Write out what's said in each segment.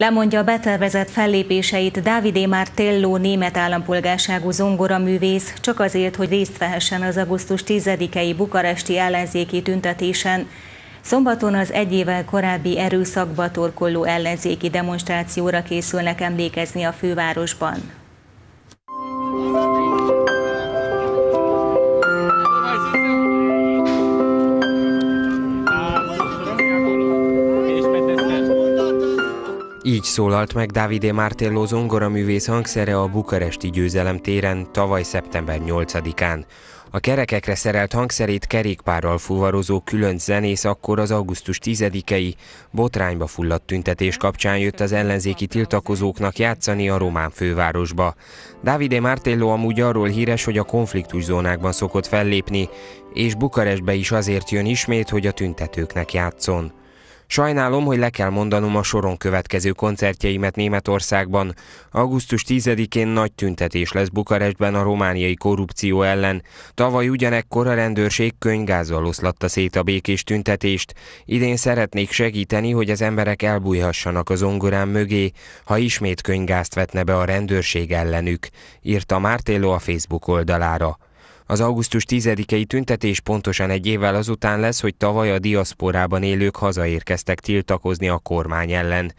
Lemondja a betervezett fellépéseit Dávidé már Telló német állampolgárságú zongora művész csak azért, hogy részt vehessen az augusztus 10-i bukaresti ellenzéki tüntetésen. Szombaton az egy évvel korábbi erőszakba torkolló ellenzéki demonstrációra készülnek emlékezni a fővárosban. Így szólalt meg Davide Martello művész hangszere a bukaresti győzelem téren tavaly szeptember 8-án. A kerekekre szerelt hangszerét kerékpárral fuvarozó különc zenész akkor az augusztus 10-i botrányba fulladt tüntetés kapcsán jött az ellenzéki tiltakozóknak játszani a román fővárosba. Davide Martello amúgy arról híres, hogy a konfliktus zónákban szokott fellépni, és Bukarestbe is azért jön ismét, hogy a tüntetőknek játszon. Sajnálom, hogy le kell mondanom a soron következő koncertjeimet Németországban. Augusztus 10-én nagy tüntetés lesz Bukarestben a romániai korrupció ellen. Tavaly ugyanekkor a rendőrség könygázzal oszlatta szét a békés tüntetést. Idén szeretnék segíteni, hogy az emberek elbújhassanak az ongorán mögé, ha ismét könygázt vetne be a rendőrség ellenük, írta Mártélo a Facebook oldalára. Az augusztus 10-i tüntetés pontosan egy évvel azután lesz, hogy tavaly a diaszporában élők hazaérkeztek tiltakozni a kormány ellen.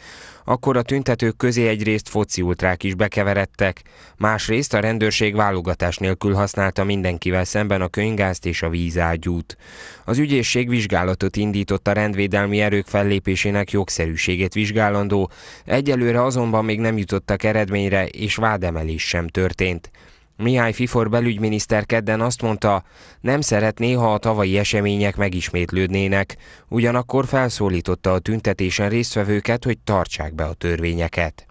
Akkor a tüntetők közé egyrészt foci ultrák is bekeveredtek, másrészt a rendőrség válogatás nélkül használta mindenkivel szemben a könygázt és a vízágyút. Az ügyészség vizsgálatot indított a rendvédelmi erők fellépésének jogszerűségét vizsgálandó, egyelőre azonban még nem jutottak eredményre, és vádemelés sem történt. Mihály Fifor belügyminiszter kedden azt mondta, nem szeretné, ha a tavalyi események megismétlődnének, ugyanakkor felszólította a tüntetésen résztvevőket, hogy tartsák be a törvényeket.